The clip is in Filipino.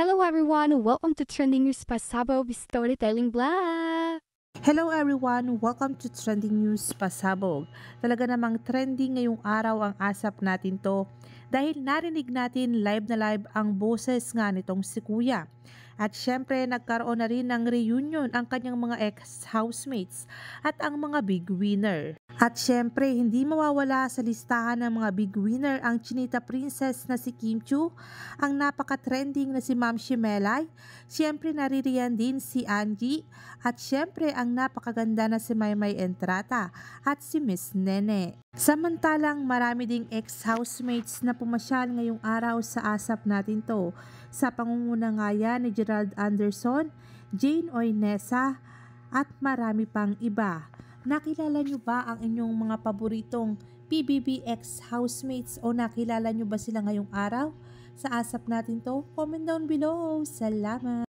Hello everyone, welcome to Trending News Pasabog Storytelling Blah! Hello everyone! Welcome to Trending News Pasabog. Talaga namang trending ngayong araw ang asap natin to dahil narinig natin live na live ang boses nga nitong si Kuya. At syempre, nagkaroon na rin ng reunion ang kanyang mga ex-housemates at ang mga big winner. At syempre, hindi mawawala sa listahan ng mga big winner ang Chinita Princess na si Kim Chu, ang napaka-trending na si Ma'am Shimelay, syempre naririyan din si Angie, at syempre ang napakaganda na si Maymay Entrata at si Miss Nene. Samantalang marami ding ex-housemates na pumasyal ngayong araw sa asap natin to sa pangunguna nga ni Gerald Anderson, Jane Oinesa at marami pang iba. Nakilala nyo ba ang inyong mga paboritong PBB ex-housemates o nakilala nyo ba sila ngayong araw? Sa asap natin to, comment down below. Salamat!